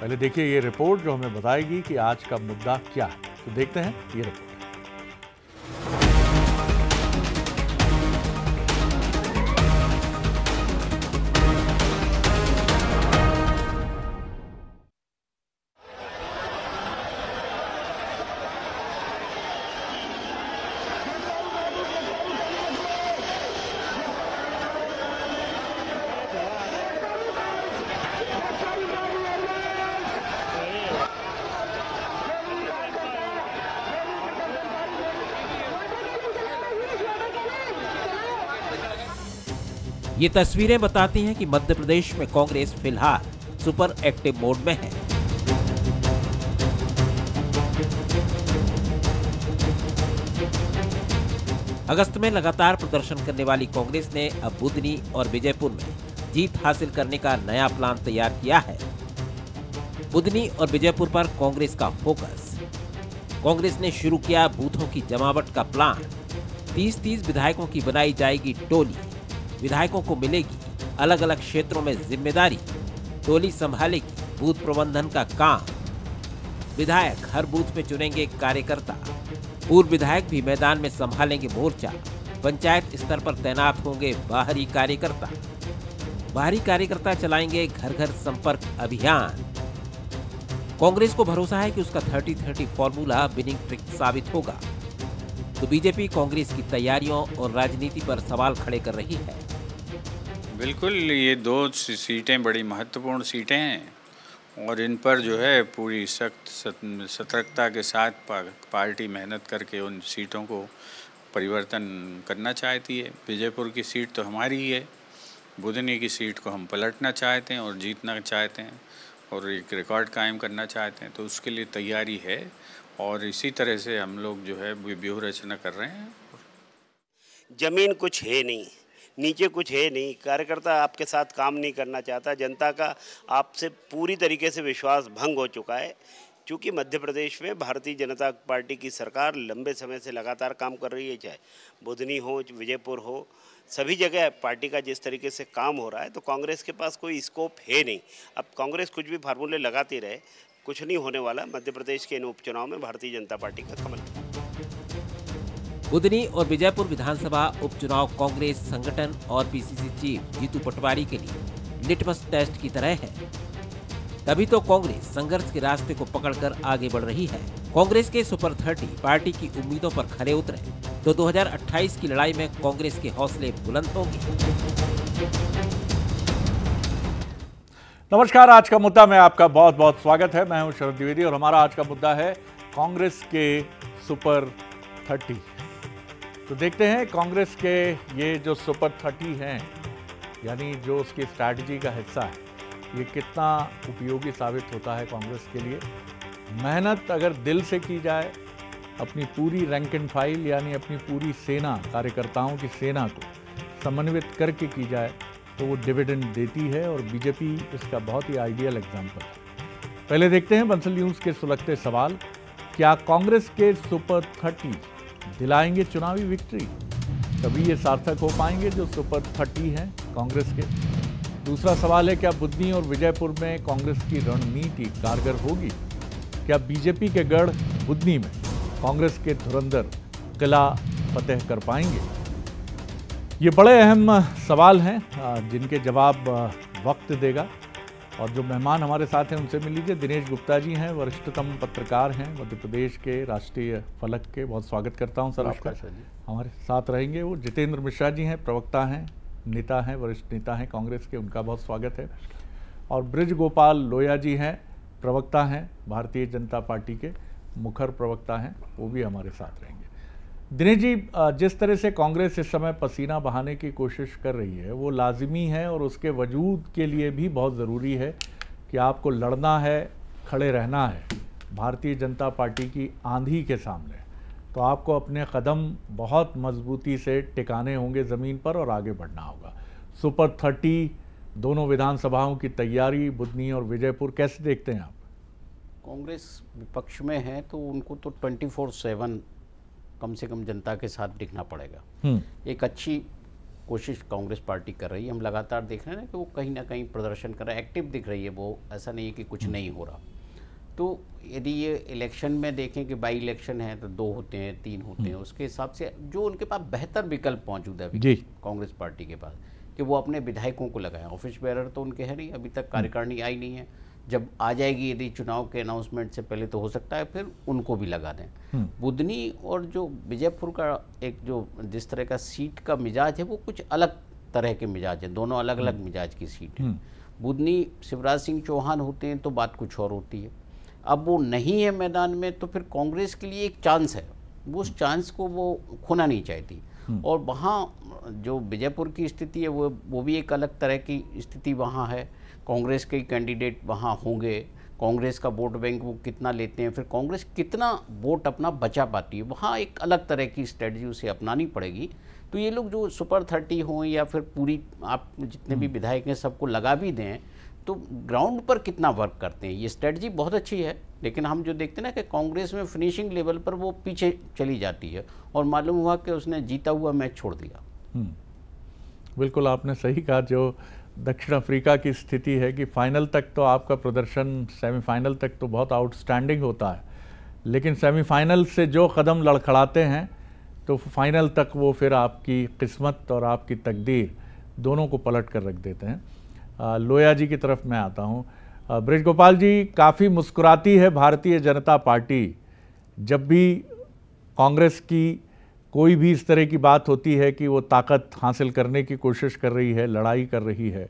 पहले देखिए ये रिपोर्ट जो हमें बताएगी कि आज का मुद्दा क्या है तो देखते हैं ये रिपोर्ट ये तस्वीरें बताती हैं कि मध्य प्रदेश में कांग्रेस फिलहाल सुपर एक्टिव मोड में है अगस्त में लगातार प्रदर्शन करने वाली कांग्रेस ने अब बुधनी और विजयपुर में जीत हासिल करने का नया प्लान तैयार किया है बुधनी और विजयपुर पर कांग्रेस का फोकस कांग्रेस ने शुरू किया बूथों की जमावट का प्लान तीस तीस विधायकों की बनाई जाएगी टोली विधायकों को मिलेगी अलग अलग क्षेत्रों में जिम्मेदारी टोली संभालेगी बूथ प्रबंधन का काम विधायक हर बूथ में चुनेंगे कार्यकर्ता पूर्व विधायक भी मैदान में संभालेंगे मोर्चा पंचायत स्तर पर तैनात होंगे बाहरी कार्यकर्ता बाहरी कार्यकर्ता चलाएंगे घर घर संपर्क अभियान कांग्रेस को भरोसा है कि उसका 30-30 फॉर्मूला विनिंग ट्रिक साबित होगा तो बीजेपी कांग्रेस की तैयारियों और राजनीति पर सवाल खड़े कर रही है बिल्कुल ये दो सीटें बड़ी महत्वपूर्ण सीटें हैं और इन पर जो है पूरी सख्त सतर्कता के साथ पार्टी मेहनत करके उन सीटों को परिवर्तन करना चाहती है विजयपुर की सीट तो हमारी ही है बुधनी की सीट को हम पलटना चाहते हैं और जीतना चाहते हैं और एक रिकॉर्ड कायम करना चाहते हैं तो उसके लिए तैयारी है और इसी तरह से हम लोग जो है व्यूह रचना कर रहे हैं ज़मीन कुछ है नहीं नीचे कुछ है नहीं कार्यकर्ता आपके साथ काम नहीं करना चाहता जनता का आपसे पूरी तरीके से विश्वास भंग हो चुका है चूँकि मध्य प्रदेश में भारतीय जनता पार्टी की सरकार लंबे समय से लगातार काम कर रही है चाहे बुधनी हो विजयपुर हो सभी जगह पार्टी का जिस तरीके से काम हो रहा है तो कांग्रेस के पास कोई स्कोप है नहीं अब कांग्रेस कुछ भी फार्मूले लगाती रहे कुछ नहीं होने वाला मध्य प्रदेश के इन उपचुनाव में भारतीय जनता पार्टी का कमल उदनी और विजयपुर विधानसभा उपचुनाव कांग्रेस संगठन और पीसीसी चीफ जीतू पटवारी के लिए लिटमस टेस्ट की तरह है तभी तो कांग्रेस संघर्ष के रास्ते को पकड़कर आगे बढ़ रही है कांग्रेस के सुपर थर्टी पार्टी की उम्मीदों पर खड़े उतरे तो 2028 की लड़ाई में कांग्रेस के हौसले बुलंद होंगे नमस्कार आज का मुद्दा में आपका बहुत बहुत स्वागत है मैं हूं शरद द्विवेदी और हमारा आज का मुद्दा है कांग्रेस के सुपर थर्टी तो देखते हैं कांग्रेस के ये जो सुपर थर्टी हैं यानी जो उसकी स्ट्रैटेजी का हिस्सा है ये कितना उपयोगी साबित होता है कांग्रेस के लिए मेहनत अगर दिल से की जाए अपनी पूरी रैंक एंड फाइल यानी अपनी पूरी सेना कार्यकर्ताओं की सेना को समन्वित करके की जाए तो वो डिविडेंड देती है और बीजेपी इसका बहुत ही आइडियल एग्जाम्पल है पहले देखते हैं बंसल न्यूज़ के सुलगते सवाल क्या कांग्रेस के सुपर थर्टी दिलाएंगे चुनावी विक्ट्री तभी ये सार्थक हो पाएंगे जो सुपर थर्टी हैं कांग्रेस के दूसरा सवाल है क्या बुद्धनी और विजयपुर में कांग्रेस की रणनीति कारगर होगी क्या बीजेपी के गढ़ बुद्धनी में कांग्रेस के धुरंधर किला फतेह कर पाएंगे ये बड़े अहम सवाल हैं जिनके जवाब वक्त देगा और जो मेहमान हमारे साथ हैं उनसे मिल लीजिए दिनेश गुप्ता जी हैं वरिष्ठतम पत्रकार हैं मध्य प्रदेश के राष्ट्रीय फलक के बहुत स्वागत करता हूं सर आपका हमारे साथ रहेंगे वो जितेंद्र मिश्रा जी हैं प्रवक्ता हैं नेता हैं वरिष्ठ नेता हैं कांग्रेस के उनका बहुत स्वागत है और ब्रज गोपाल लोया जी हैं प्रवक्ता हैं भारतीय जनता पार्टी के मुखर प्रवक्ता हैं वो भी हमारे साथ रहेंगे दिनेश जी जिस तरह से कांग्रेस इस समय पसीना बहाने की कोशिश कर रही है वो लाजमी है और उसके वजूद के लिए भी बहुत ज़रूरी है कि आपको लड़ना है खड़े रहना है भारतीय जनता पार्टी की आंधी के सामने तो आपको अपने कदम बहुत मजबूती से टिकाने होंगे ज़मीन पर और आगे बढ़ना होगा सुपर थर्टी दोनों विधानसभाओं की तैयारी बुधनी और विजयपुर कैसे देखते हैं आप कांग्रेस विपक्ष में है तो उनको तो ट्वेंटी फोर सेवन कम से कम जनता के साथ दिखना पड़ेगा हम्म। एक अच्छी कोशिश कांग्रेस पार्टी कर रही है हम लगातार देख रहे हैं ना कि वो कहीं ना कहीं प्रदर्शन कर रहा है एक्टिव दिख रही है वो ऐसा नहीं है कि कुछ हम्म। नहीं हो रहा तो यदि ये इलेक्शन में देखें कि बाई इलेक्शन है तो दो होते हैं तीन होते हैं हम्म। उसके हिसाब से जो उनके पास बेहतर विकल्प मौजूद है अभी कांग्रेस पार्टी के पास कि वो अपने विधायकों को लगाएं ऑफिस बेरर तो उनके है नहीं अभी तक कार्यकारिणी आई नहीं है जब आ जाएगी यदि चुनाव के अनाउंसमेंट से पहले तो हो सकता है फिर उनको भी लगा दें हम्म। बुधनी और जो विजयपुर का एक जो जिस तरह का सीट का मिजाज है वो कुछ अलग तरह के मिजाज है दोनों अलग अलग हम्म। मिजाज की सीट है हम्म। बुधनी शिवराज सिंह चौहान होते हैं तो बात कुछ और होती है अब वो नहीं है मैदान में तो फिर कांग्रेस के लिए एक चांस है वो उस चांस को वो खोना नहीं चाहती और वहाँ जो विजयपुर की स्थिति है वो वो भी एक अलग तरह की स्थिति वहाँ है कांग्रेस के कैंडिडेट वहाँ होंगे कांग्रेस का वोट बैंक वो कितना लेते हैं फिर कांग्रेस कितना वोट अपना बचा पाती है वहाँ एक अलग तरह की स्ट्रेटजी उसे अपनानी पड़ेगी तो ये लोग जो सुपर थर्टी हों या फिर पूरी आप जितने भी हम्म। विधायक हैं सबको लगा भी दें तो ग्राउंड पर कितना वर्क करते हैं ये स्ट्रेटजी बहुत अच्छी है लेकिन हम जो देखते हैं ना कि कांग्रेस में फिनिशिंग लेवल पर वो पीछे चली जाती है और मालूम हुआ कि उसने जीता हुआ मैच छोड़ दिया हम्म। बिल्कुल आपने सही कहा जो दक्षिण अफ्रीका की स्थिति है कि फाइनल तक तो आपका प्रदर्शन सेमीफाइनल तक तो बहुत आउटस्टैंडिंग होता है लेकिन सेमीफाइनल से जो कदम लड़खड़ाते हैं तो फाइनल तक वो फिर आपकी किस्मत और आपकी तकदीर दोनों को पलट कर रख देते हैं आ, लोया जी की तरफ मैं आता हूँ ब्रजगोपाल जी काफ़ी मुस्कुराती है भारतीय जनता पार्टी जब भी कांग्रेस की कोई भी इस तरह की बात होती है कि वो ताकत हासिल करने की कोशिश कर रही है लड़ाई कर रही है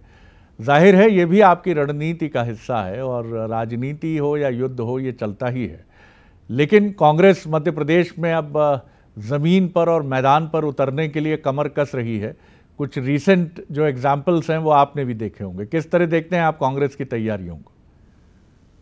जाहिर है ये भी आपकी रणनीति का हिस्सा है और राजनीति हो या युद्ध हो ये चलता ही है लेकिन कांग्रेस मध्य प्रदेश में अब ज़मीन पर और मैदान पर उतरने के लिए कमर कस रही है कुछ रीसेंट जो एग्जाम्पल्स हैं वो आपने भी देखे होंगे किस तरह देखते हैं आप कांग्रेस की तैयारियों को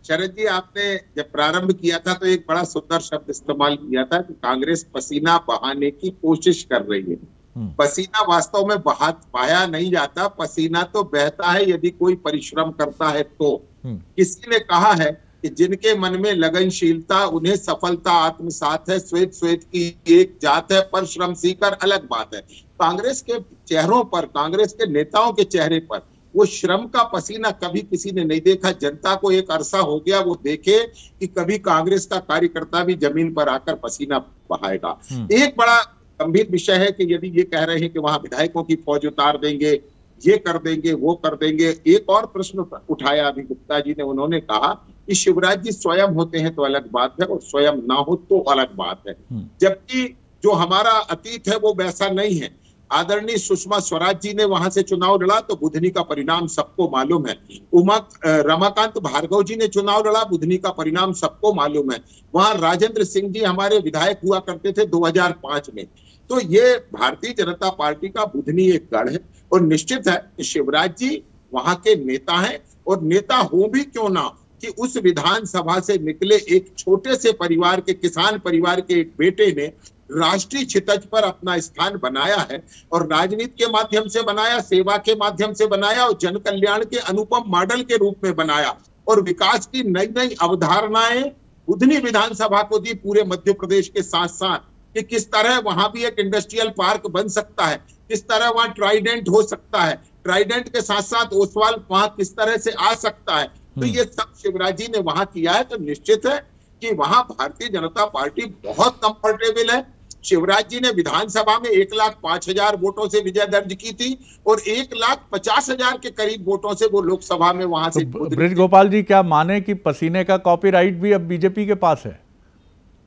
शरद जी आपने जब प्रारंभ किया था तो एक बड़ा सुंदर शब्द इस्तेमाल किया था कि कांग्रेस पसीना बहाने की कोशिश कर रही है हम्म। पसीना वास्तव में बहा पाया नहीं जाता पसीना तो बहता है यदि कोई परिश्रम करता है तो हम्म। किसी ने कहा है कि जिनके मन में लगनशीलता उन्हें सफलता आत्मसात है श्वेत श्वेत की एक जात है पर श्रम सीकर अलग बात है कांग्रेस के चेहरों पर कांग्रेस के नेताओं के चेहरे पर वो श्रम का पसीना कभी किसी ने नहीं देखा जनता को एक अरसा हो गया वो देखे कि कभी कांग्रेस का कार्यकर्ता भी जमीन पर आकर पसीना बहाएगा हम्म। एक बड़ा गंभीर विषय है कि यदि ये कह रहे हैं कि वहां विधायकों की फौज उतार देंगे ये कर देंगे वो कर देंगे एक और प्रश्न उठाया अभी गुप्ता जी ने उन्होंने कहा कि शिवराज जी स्वयं होते हैं तो अलग बात है और स्वयं ना हो तो अलग बात है हम्म। जबकि जो हमारा अतीत है वो वैसा नहीं है आदरणीय सुषमा स्वराज जी ने वहां से चुनाव लड़ा तो बुधनी का परिणाम सबको मालूम है उमा रमाकांत भार्गव जी ने चुनाव लड़ा बुधनी का परिणाम सबको मालूम है वहां राजेंद्र सिंह जी हमारे विधायक हुआ करते थे 2005 में तो ये भारतीय जनता पार्टी का बुधनी एक गढ़ है और निश्चित है शिवराज जी वहां के नेता है और नेता हो भी क्यों ना कि उस विधानसभा से निकले एक छोटे से परिवार के किसान परिवार के एक बेटे ने राष्ट्रीय छितज पर अपना स्थान बनाया है और राजनीति के माध्यम से बनाया सेवा के माध्यम से बनाया और जन कल्याण के अनुपम मॉडल के रूप में बनाया और विकास की नई नई अवधारणाएं उधनी विधानसभा को दी पूरे मध्य प्रदेश के साथ साथ कि किस तरह वहां भी एक इंडस्ट्रियल पार्क बन सकता है किस तरह वहां ट्राइडेंट हो सकता है ट्राइडेंट के साथ साथ ओसवाल वहां किस तरह से आ सकता है तो हम्म। ये सब शिवराज जी ने वहां किया है तो निश्चित है कि वहां भारतीय जनता पार्टी बहुत कंफर्टेबल है शिवराज जी ने विधानसभा में एक लाख पांच हजार वोटों से विजय दर्ज की थी और एक लाख पचास हजार के करीब वोटों से वो लोकसभा में वहां से तो ब्रज गोपाल जी क्या माने कि पसीने का कॉपीराइट भी अब बीजेपी के पास है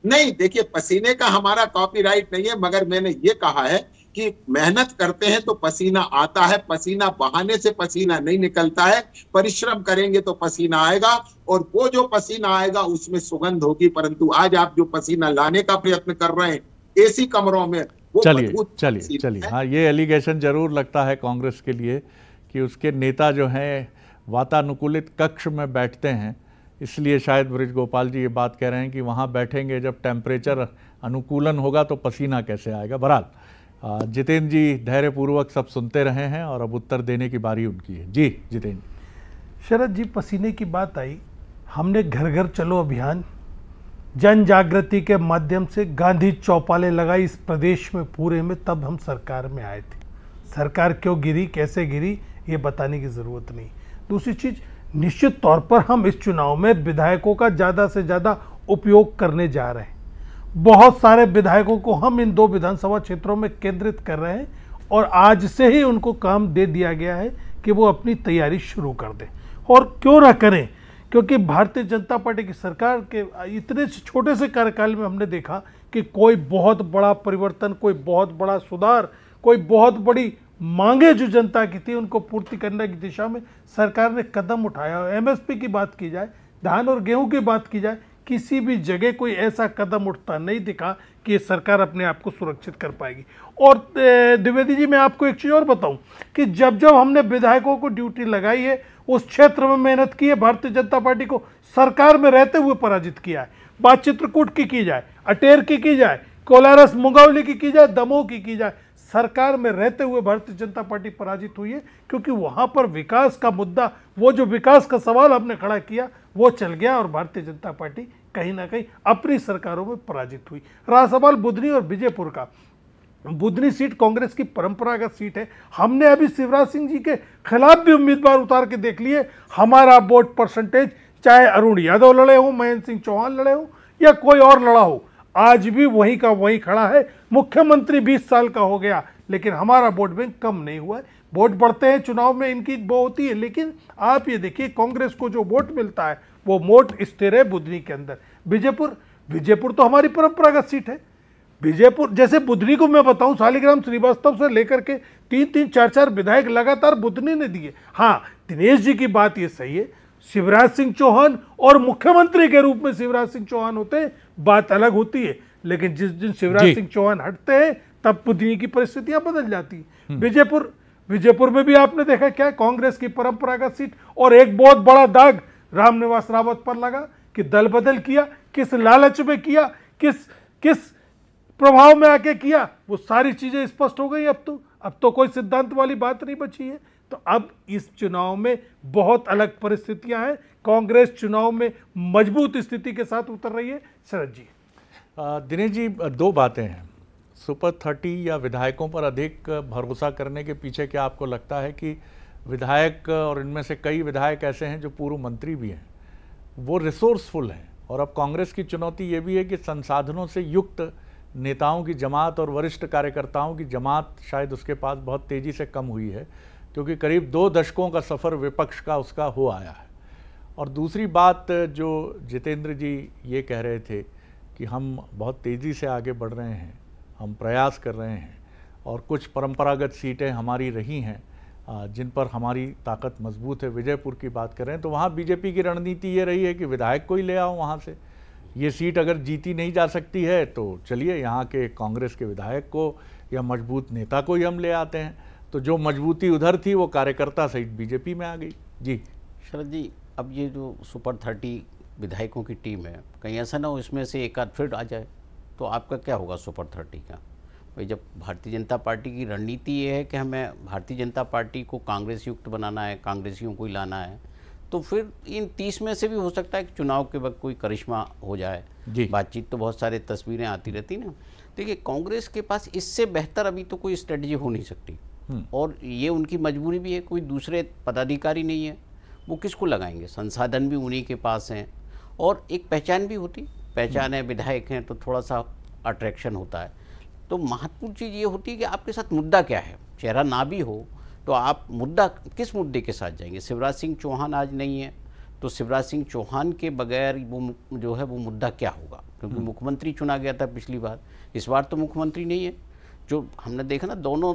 नहीं देखिए पसीने का हमारा कॉपीराइट नहीं है मगर मैंने ये कहा है कि मेहनत करते हैं तो पसीना आता है पसीना बहाने से पसीना नहीं निकलता है परिश्रम करेंगे तो पसीना आएगा और वो जो पसीना आएगा उसमें सुगंध होगी परंतु आज आप जो पसीना लाने का प्रयत्न कर रहे हैं एसी कमरों में चलिए चलिए चलिए हाँ ये एलिगेशन जरूर लगता है कांग्रेस के लिए कि उसके नेता जो हैं वातानुकूलित कक्ष में बैठते हैं इसलिए शायद ब्रिज गोपाल जी ये बात कह रहे हैं कि वहाँ बैठेंगे जब टेम्परेचर अनुकूलन होगा तो पसीना कैसे आएगा बहरहाल जितेंद्र जी धैर्यपूर्वक सब सुनते रहे हैं और अब उत्तर देने की बारी उनकी है जी जितेंद्र शरद जी पसीने की बात आई हमने घर घर चलो अभियान जन जागृति के माध्यम से गांधी चौपाले लगाई इस प्रदेश में पूरे में तब हम सरकार में आए थे सरकार क्यों गिरी कैसे गिरी ये बताने की ज़रूरत नहीं दूसरी चीज़ निश्चित तौर पर हम इस चुनाव में विधायकों का ज़्यादा से ज़्यादा उपयोग करने जा रहे हैं बहुत सारे विधायकों को हम इन दो विधानसभा क्षेत्रों में केंद्रित कर रहे हैं और आज से ही उनको काम दे दिया गया है कि वो अपनी तैयारी शुरू कर दें और क्यों ना करें क्योंकि भारतीय जनता पार्टी की सरकार के इतने छोटे से कार्यकाल में हमने देखा कि कोई बहुत बड़ा परिवर्तन कोई बहुत बड़ा सुधार कोई बहुत बड़ी मांगे जो जनता की थी उनको पूर्ति करने की दिशा में सरकार ने कदम उठाया एमएसपी की बात की जाए धान और गेहूं की बात की जाए किसी भी जगह कोई ऐसा कदम उठता नहीं दिखा कि सरकार अपने आप को सुरक्षित कर पाएगी और द्विवेदी जी मैं आपको एक चीज़ और बताऊं कि जब जब हमने विधायकों को ड्यूटी लगाई है उस क्षेत्र में मेहनत की है भारतीय जनता पार्टी को सरकार में रहते हुए पराजित किया है बात चित्रकूट की की जाए अटेर की की जाए कोलारस मुंगावली की की जाए दमोह की की जाए सरकार में रहते हुए भारतीय जनता पार्टी पराजित हुई है क्योंकि वहाँ पर विकास का मुद्दा वो जो विकास का सवाल हमने खड़ा किया वो चल गया और भारतीय जनता पार्टी कहीं ना कहीं अपनी सरकारों में पराजित हुई रहा सवाल बुधनी और विजयपुर का बुधनी सीट कांग्रेस की परंपरागत सीट है हमने अभी शिवराज सिंह जी के खिलाफ भी उम्मीदवार उतार के देख लिए हमारा वोट परसेंटेज चाहे अरुण यादव लड़े हों महेंद्र सिंह चौहान लड़े हों या कोई और लड़ा हो आज भी वहीं का वहीं खड़ा है मुख्यमंत्री बीस साल का हो गया लेकिन हमारा वोट बैंक कम नहीं हुआ है वोट बढ़ते हैं चुनाव में इनकी वो होती है लेकिन आप ये देखिए कांग्रेस को जो वोट मिलता है वो वोट स्थिर है बुधनी के अंदर विजयपुर विजयपुर तो हमारी परंपरागत सीट है विजयपुर जैसे बुधनी को मैं बताऊं शालिग्राम श्रीवास्तव से लेकर के तीन तीन चार चार विधायक लगातार बुधनी ने दिए हाँ दिनेश जी की बात ये सही है शिवराज सिंह चौहान और मुख्यमंत्री के रूप में शिवराज सिंह चौहान होते बात अलग होती है लेकिन जिस दिन शिवराज सिंह चौहान हटते हैं तब बुधनी की परिस्थितियां बदल जाती हम्म। विजयपुर विजयपुर में भी आपने देखा क्या कांग्रेस की परंपरागत सीट और एक बहुत बड़ा दाग रामनिवास रावत पर लगा कि दल बदल किया किस लालच में किया किस किस प्रभाव में आके किया वो सारी चीजें स्पष्ट हो गई अब तो अब तो कोई सिद्धांत वाली बात नहीं बची है तो अब इस चुनाव में बहुत अलग परिस्थितियां हैं कांग्रेस चुनाव में मजबूत स्थिति के साथ उतर रही है शरद जी दिनेश जी दो बातें हैं सुपर थर्टी या विधायकों पर अधिक भरोसा करने के पीछे क्या आपको लगता है कि विधायक और इनमें से कई विधायक ऐसे हैं जो पूर्व मंत्री भी हैं वो रिसोर्सफुल हैं और अब कांग्रेस की चुनौती ये भी है कि संसाधनों से युक्त नेताओं की जमात और वरिष्ठ कार्यकर्ताओं की जमात शायद उसके पास बहुत तेज़ी से कम हुई है क्योंकि करीब दो दशकों का सफ़र विपक्ष का उसका हो आया है और दूसरी बात जो जितेंद्र जी ये कह रहे थे कि हम बहुत तेज़ी से आगे बढ़ रहे हैं हम प्रयास कर रहे हैं और कुछ परंपरागत सीटें हमारी रही हैं जिन पर हमारी ताकत मजबूत है विजयपुर की बात करें तो वहाँ बीजेपी की रणनीति ये रही है कि विधायक को ही ले आओ वहाँ से ये सीट अगर जीती नहीं जा सकती है तो चलिए यहाँ के कांग्रेस के विधायक को या मजबूत नेता को ही हम ले आते हैं तो जो मजबूती उधर थी वो कार्यकर्ता सहित बीजेपी में आ गई जी शरद जी अब ये जो सुपर थर्टी विधायकों की टीम है कहीं ऐसा ना हो इसमें से एक आध फिर आ जाए तो आपका क्या होगा सुपर थर्टी का भाई जब भारतीय जनता पार्टी की रणनीति ये है कि हमें भारतीय जनता पार्टी को कांग्रेस युक्त बनाना है कांग्रेसियों को ही लाना है तो फिर इन तीस में से भी हो सकता है कि चुनाव के वक्त कोई करिश्मा हो जाए बातचीत तो बहुत सारे तस्वीरें आती रहती ना देखिए कांग्रेस के पास इससे बेहतर अभी तो कोई स्ट्रेटजी हो नहीं सकती हम्म। और ये उनकी मजबूरी भी है कोई दूसरे पदाधिकारी नहीं है वो किसको लगाएंगे संसाधन भी उन्हीं के पास हैं और एक पहचान भी होती पहचान हम्म। है विधायक हैं तो थोड़ा सा अट्रैक्शन होता है तो महत्वपूर्ण चीज़ ये होती है कि आपके साथ मुद्दा क्या है चेहरा ना भी हो तो आप मुद्दा किस मुद्दे के साथ जाएंगे शिवराज सिंह चौहान आज नहीं है तो शिवराज सिंह चौहान के बगैर वो जो है वो मुद्दा क्या होगा क्योंकि हम्म। मुख्यमंत्री चुना गया था पिछली बार इस बार तो मुख्यमंत्री नहीं है जो हमने देखा ना दोनों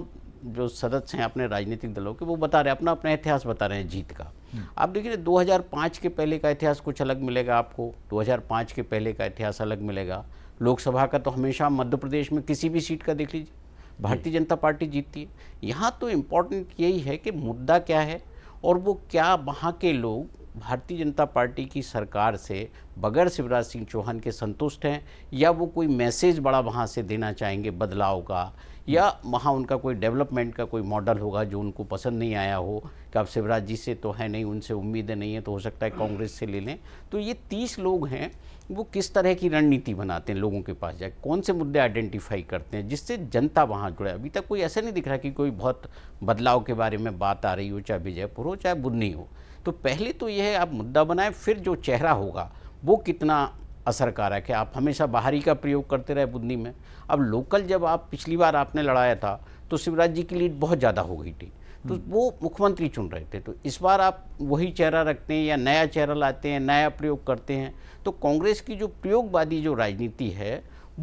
जो सदस्य हैं अपने राजनीतिक दलों के वो बता रहे हैं अपना अपना इतिहास बता रहे हैं जीत का हम्म। आप देखिए 2005 के पहले का इतिहास कुछ अलग मिलेगा आपको 2005 के पहले का इतिहास अलग मिलेगा लोकसभा का तो हमेशा मध्य प्रदेश में किसी भी सीट का देख लीजिए भारतीय जनता पार्टी जीतती है यहाँ तो इम्पोर्टेंट यही है कि मुद्दा क्या है और वो क्या वहाँ के लोग भारतीय जनता पार्टी की सरकार से बगैर शिवराज सिंह चौहान के संतुष्ट हैं या वो कोई मैसेज बड़ा वहाँ से देना चाहेंगे बदलाव का या वहाँ उनका कोई डेवलपमेंट का कोई मॉडल होगा जो उनको पसंद नहीं आया हो कि आप शिवराज जी से तो है नहीं उनसे उम्मीदें नहीं है तो हो सकता है कांग्रेस से ले लें तो ये तीस लोग हैं वो किस तरह की रणनीति बनाते हैं लोगों के पास जाए कौन से मुद्दे आइडेंटिफाई करते हैं जिससे जनता वहाँ जुड़े अभी तक कोई ऐसा नहीं दिख रहा कि कोई बहुत बदलाव के बारे में बात आ रही हो चाहे विजयपुर हो चाहे बुन्नी हो तो पहले तो यह आप मुद्दा बनाएं फिर जो चेहरा होगा वो कितना असरकारक है आप हमेशा बाहरी का प्रयोग करते रहे बुद्धि में अब लोकल जब आप पिछली बार आपने लड़ाया था तो शिवराज जी की लीड बहुत ज़्यादा हो गई थी तो हम्म। वो मुख्यमंत्री चुन रहे थे तो इस बार आप वही चेहरा रखते हैं या नया चेहरा लाते हैं नया प्रयोग करते हैं तो कांग्रेस की जो प्रयोगवादी जो राजनीति है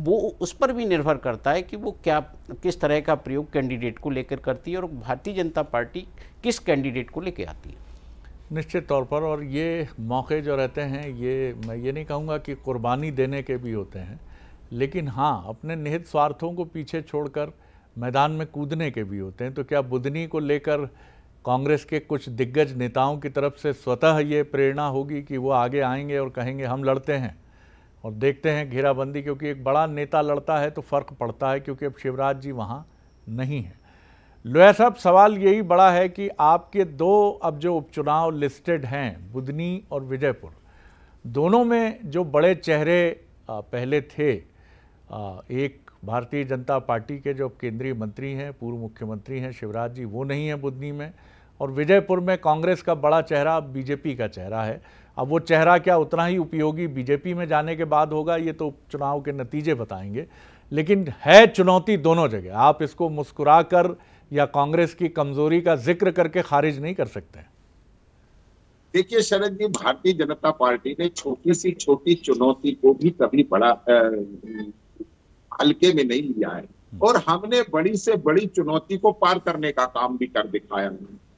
वो उस पर भी निर्भर करता है कि वो क्या किस तरह का प्रयोग कैंडिडेट को लेकर करती है और भारतीय जनता पार्टी किस कैंडिडेट को लेकर आती है निश्चित तौर पर और ये मौके जो रहते हैं ये मैं ये नहीं कहूँगा कि कुर्बानी देने के भी होते हैं लेकिन हाँ अपने निहित स्वार्थों को पीछे छोड़कर मैदान में कूदने के भी होते हैं तो क्या बुधनी को लेकर कांग्रेस के कुछ दिग्गज नेताओं की तरफ से स्वतः ये प्रेरणा होगी कि वो आगे आएंगे और कहेंगे हम लड़ते हैं और देखते हैं घेराबंदी क्योंकि एक बड़ा नेता लड़ता है तो फ़र्क पड़ता है क्योंकि अब शिवराज जी वहाँ नहीं हैं लोया साहब सवाल यही बड़ा है कि आपके दो अब जो उपचुनाव लिस्टेड हैं बुधनी और विजयपुर दोनों में जो बड़े चेहरे पहले थे एक भारतीय जनता पार्टी के जो केंद्रीय मंत्री हैं पूर्व मुख्यमंत्री हैं शिवराज जी वो नहीं हैं बुधनी में और विजयपुर में कांग्रेस का बड़ा चेहरा बीजेपी का चेहरा है अब वो चेहरा क्या उतना ही उपयोगी बीजेपी में जाने के बाद होगा ये तो चुनाव के नतीजे बताएंगे लेकिन है चुनौती दोनों जगह आप इसको मुस्कुरा कर या कांग्रेस की कमजोरी का जिक्र करके खारिज नहीं कर सकते देखिए शरद जी भारतीय जनता पार्टी ने छोटी सी छोटी चुनौती को भी कभी बड़ा हल्के में नहीं लिया है हम्म। और हमने बड़ी से बड़ी चुनौती को पार करने का काम भी कर दिखाया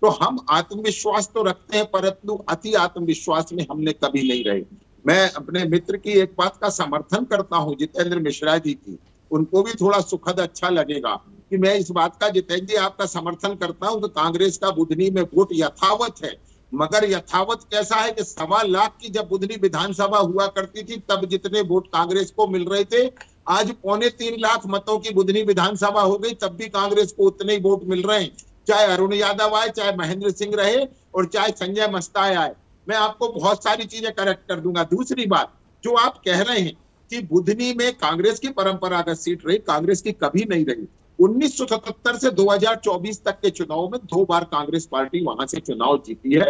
तो हम आत्मविश्वास तो रखते हैं परंतु अति आत्मविश्वास में हमने कभी नहीं रहे मैं अपने मित्र की एक बात का समर्थन करता हूँ जितेंद्र मिश्रा जी की उनको भी थोड़ा सुखद अच्छा लगेगा कि मैं इस बात का जितेंद्र जी आपका समर्थन करता हूं कि तो कांग्रेस का बुधनी में वोट यथावत है मगर यथावत कैसा है कि सवा लाख की जब बुधनी विधानसभा हुआ करती थी तब जितने वोट कांग्रेस को मिल रहे थे आज पौने तीन लाख मतों की बुधनी विधानसभा हो गई तब भी कांग्रेस को उतने ही वोट मिल रहे हैं चाहे अरुण यादव आए चाहे महेंद्र सिंह रहे और चाहे संजय मस्ताय आए मैं आपको बहुत सारी चीजें करेक्ट कर दूंगा दूसरी बात जो आप कह रहे हैं कि बुधनी में कांग्रेस की परंपरागत सीट रही कांग्रेस की कभी नहीं रही 1977 से 2024 तक के चुनाव में दो बार कांग्रेस पार्टी वहां से चुनाव जीती है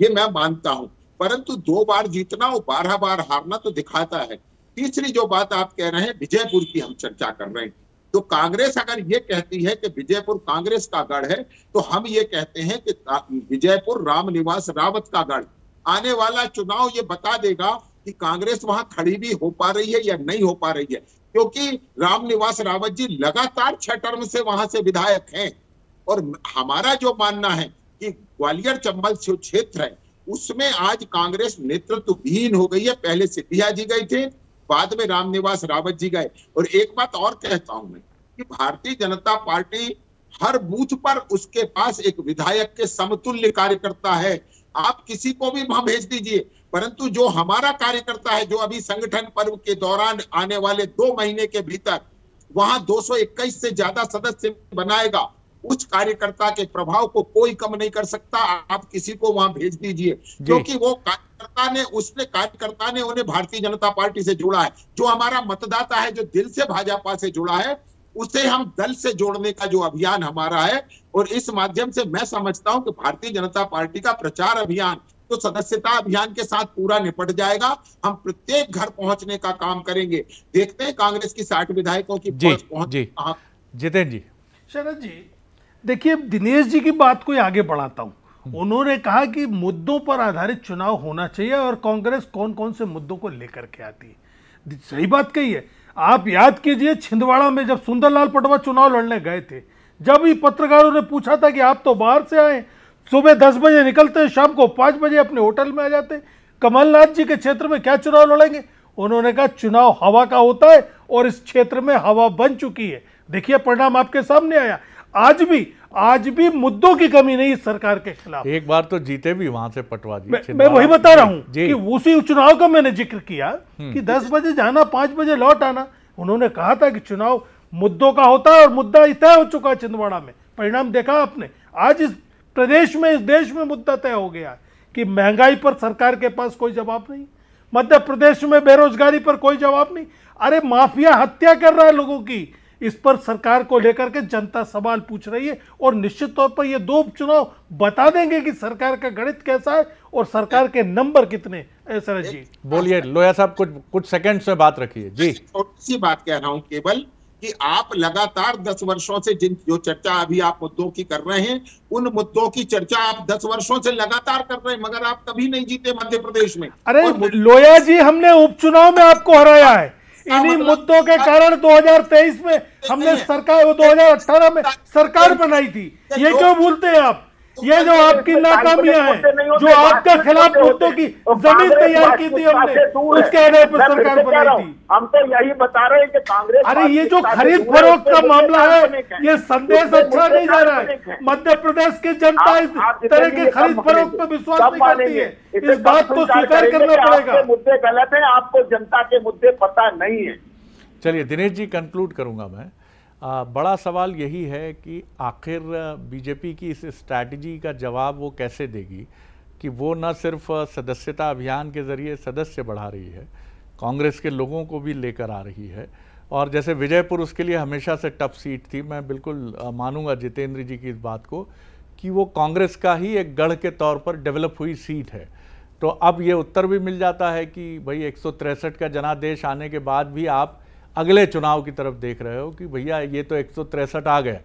ये मैं मानता हूं परंतु दो बार जीतना और बारह बार हारना तो दिखाता है तीसरी जो बात आप कह रहे हैं विजयपुर की हम चर्चा कर रहे हैं तो कांग्रेस अगर ये कहती है कि विजयपुर कांग्रेस का गढ़ है तो हम ये कहते हैं कि विजयपुर निवास रावत का गढ़ आने वाला चुनाव ये बता देगा कि कांग्रेस वहां खड़ी भी हो पा रही है या नहीं हो पा रही है क्योंकि रामनिवास रावत जी लगातार छह टर्म से वहां से विधायक हैं और हमारा जो मानना है कि ग्वालियर चंबल जो क्षेत्र है उसमें आज कांग्रेस नेतृत्व विहीन हो गई है पहले सिद्धिया जी गए थे बाद में रामनिवास रावत जी गए और एक बात और कहता हूं मैं कि भारतीय जनता पार्टी हर बूथ पर उसके पास एक विधायक के समतुल्य कार्यकर्ता है आप किसी को भी वहां भेज दीजिए परंतु जो हमारा कार्यकर्ता है जो अभी संगठन पर्व के दौरान आने वाले दो महीने के भीतर वहां 221 से ज्यादा सदस्य बनाएगा उस कार्यकर्ता के प्रभाव को कोई कम नहीं कर सकता आप किसी को वहां भेज दीजिए क्योंकि वो कार्यकर्ता ने उसने कार्यकर्ता ने उन्हें भारतीय जनता पार्टी से जोड़ा है जो हमारा मतदाता है जो दिल से भाजपा से जुड़ा है उसे हम दल से जोड़ने का जो अभियान हमारा है और इस माध्यम से मैं समझता हूं कि भारतीय जनता पार्टी का प्रचार अभियान तो सदस्यता अभियान के साथ पूरा निपट जाएगा हम प्रत्येक घर पहुंचने का काम करेंगे देखते हैं कांग्रेस की साठ विधायकों की जी, पहुंच जी जितेंद्र जी शरद जी देखिए दिनेश जी की बात को आगे बढ़ाता हूँ हम्म। उन्होंने कहा कि मुद्दों पर आधारित चुनाव होना चाहिए और कांग्रेस कौन कौन से मुद्दों को लेकर के आती है सही बात कही है आप याद कीजिए छिंदवाड़ा में जब सुंदरलाल पटवा चुनाव लड़ने गए थे जब ही पत्रकारों ने पूछा था कि आप तो बाहर से आए सुबह दस बजे निकलते शाम को पाँच बजे अपने होटल में आ जाते कमलनाथ जी के क्षेत्र में क्या चुनाव लड़ेंगे उन्होंने कहा चुनाव हवा का होता है और इस क्षेत्र में हवा बन चुकी है देखिए परिणाम आपके सामने आया आज भी आज भी मुद्दों की कमी नहीं सरकार के खिलाफ एक बार तो जीते भी वहां से पटवा दी मैं, मैं वही बता रहा हूं कि उसी चुनाव का मैंने जिक्र किया हम्म। कि 10 बजे जाना 5 बजे लौट आना उन्होंने कहा था कि चुनाव मुद्दों का होता है और मुद्दा तय हो चुका है छिंदवाड़ा में परिणाम देखा आपने आज इस प्रदेश में इस देश में मुद्दा तय हो गया कि महंगाई पर सरकार के पास कोई जवाब नहीं मध्य प्रदेश में बेरोजगारी पर कोई जवाब नहीं अरे माफिया हत्या कर रहा है लोगों की इस पर सरकार को लेकर के जनता सवाल पूछ रही है और निश्चित तौर पर ये दो उपचुनाव बता देंगे कि सरकार का गणित कैसा है और सरकार के नंबर कितने ऐसा जी बोलिए लोया साहब कुछ कुछ सेकंड्स में बात रखी जी छोटी सी बात कह रहा हूँ केवल कि आप लगातार दस वर्षों से जिन जो चर्चा अभी आप मुद्दों की कर रहे हैं उन मुद्दों की चर्चा आप दस वर्षों से लगातार कर रहे हैं मगर आप कभी नहीं जीते मध्य प्रदेश में अरे लोया जी हमने उपचुनाव में आपको हराया है इन्हीं मतलब? मुद्दों के कारण 2023 में हमने सरकार 2018 में सरकार बनाई थी ये क्यों भूलते हैं आप ये जो आपकी नाकामियां हैं जो आपके खिलाफ मुद्दों की जमीन तैयार की थी हमने उसके आधार पर सरकार बनाई थी हम तो यही बता रहे हैं कि कांग्रेस अरे ये जो खरीद फरोख का मामला है ये संदेश अच्छा नहीं जा रहा है मध्य प्रदेश की जनता इस तरह के खरीद फरोख पर विश्वास नहीं करती है इस बात को स्वीकार करना पड़ेगा मुद्दे गलत है आपको जनता के मुद्दे पता नहीं है चलिए दिनेश जी कंक्लूड करूंगा मैं आ, बड़ा सवाल यही है कि आखिर बीजेपी की इस स्ट्रैटेजी का जवाब वो कैसे देगी कि वो न सिर्फ सदस्यता अभियान के ज़रिए सदस्य बढ़ा रही है कांग्रेस के लोगों को भी लेकर आ रही है और जैसे विजयपुर उसके लिए हमेशा से टफ सीट थी मैं बिल्कुल मानूंगा जितेंद्र जी की इस बात को कि वो कांग्रेस का ही एक गढ़ के तौर पर डेवलप हुई सीट है तो अब ये उत्तर भी मिल जाता है कि भाई एक का जनादेश आने के बाद भी आप अगले चुनाव की तरफ देख रहे हो कि भैया ये तो एक आ गया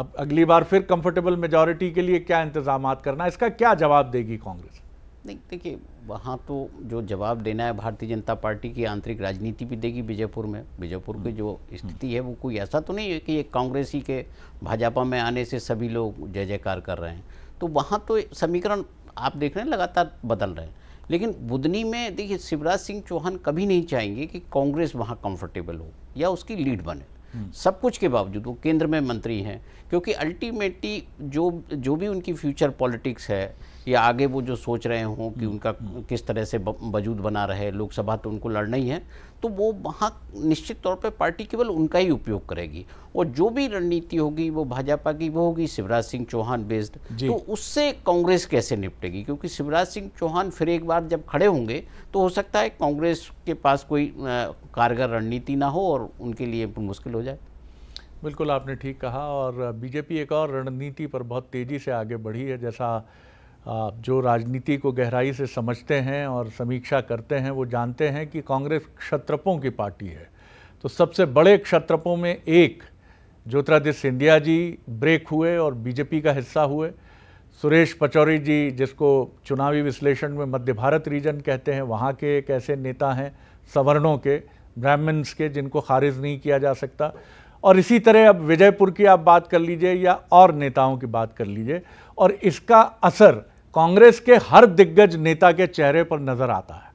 अब अगली बार फिर कंफर्टेबल मेजॉरिटी के लिए क्या इंतजाम करना है इसका क्या जवाब देगी कांग्रेस नहीं देखिए वहाँ तो जो जवाब देना है भारतीय जनता पार्टी की आंतरिक राजनीति भी देगी विजयपुर में विजयपुर की जो स्थिति है वो कोई ऐसा तो नहीं है कि एक कांग्रेस ही के भाजपा में आने से सभी लोग जय जयकार कर रहे हैं तो वहाँ तो समीकरण आप देख रहे हैं लगातार बदल रहे हैं लेकिन बुदनी में देखिए शिवराज सिंह चौहान कभी नहीं चाहेंगे कि कांग्रेस वहाँ कंफर्टेबल हो या उसकी लीड बने हम्म। सब कुछ के बावजूद वो केंद्र में मंत्री हैं क्योंकि अल्टीमेटली जो जो भी उनकी फ्यूचर पॉलिटिक्स है कि आगे वो जो सोच रहे हों कि हम्म। उनका किस तरह से वजूद बना रहे लोकसभा तो उनको लड़ना ही है तो वो वहाँ निश्चित तौर पे पार्टी केवल उनका ही उपयोग करेगी और जो भी रणनीति होगी वो भाजपा की वो होगी शिवराज सिंह चौहान बेस्ड तो उससे कांग्रेस कैसे निपटेगी क्योंकि शिवराज सिंह चौहान फिर एक बार जब खड़े होंगे तो हो सकता है कांग्रेस के पास कोई कारगर रणनीति ना हो और उनके लिए मुश्किल हो जाए बिल्कुल आपने ठीक कहा और बीजेपी एक और रणनीति पर बहुत तेज़ी से आगे बढ़ी है जैसा जो राजनीति को गहराई से समझते हैं और समीक्षा करते हैं वो जानते हैं कि कांग्रेस क्षत्रपों की पार्टी है तो सबसे बड़े क्षत्रपों में एक ज्योतिरादित्य सिंधिया जी ब्रेक हुए और बीजेपी का हिस्सा हुए सुरेश पचौरी जी जिसको चुनावी विश्लेषण में मध्य भारत रीजन कहते हैं वहाँ के एक ऐसे नेता हैं सवर्णों के ब्राह्मण्स के जिनको खारिज नहीं किया जा सकता और इसी तरह अब विजयपुर की आप बात कर लीजिए या और नेताओं की बात कर लीजिए और इसका असर कांग्रेस के हर दिग्गज नेता के चेहरे पर नजर आता है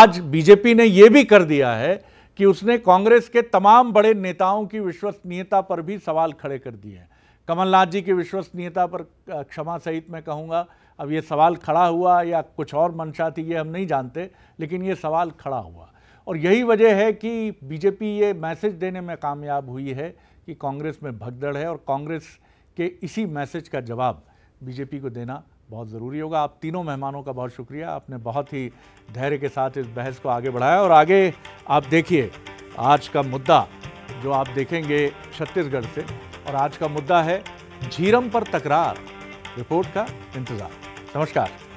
आज बीजेपी ने यह भी कर दिया है कि उसने कांग्रेस के तमाम बड़े नेताओं की विश्वसनीयता पर भी सवाल खड़े कर दिए हैं कमलनाथ जी की विश्वसनीयता पर क्षमा सहित मैं कहूँगा अब ये सवाल खड़ा हुआ या कुछ और मंशा थी ये हम नहीं जानते लेकिन ये सवाल खड़ा हुआ और यही वजह है कि बीजेपी ये मैसेज देने में कामयाब हुई है कि कांग्रेस में भगदड़ है और कांग्रेस के इसी मैसेज का जवाब बीजेपी को देना बहुत ज़रूरी होगा आप तीनों मेहमानों का बहुत शुक्रिया आपने बहुत ही धैर्य के साथ इस बहस को आगे बढ़ाया और आगे आप देखिए आज का मुद्दा जो आप देखेंगे छत्तीसगढ़ से और आज का मुद्दा है झीरम पर तकरार रिपोर्ट का इंतज़ार नमस्कार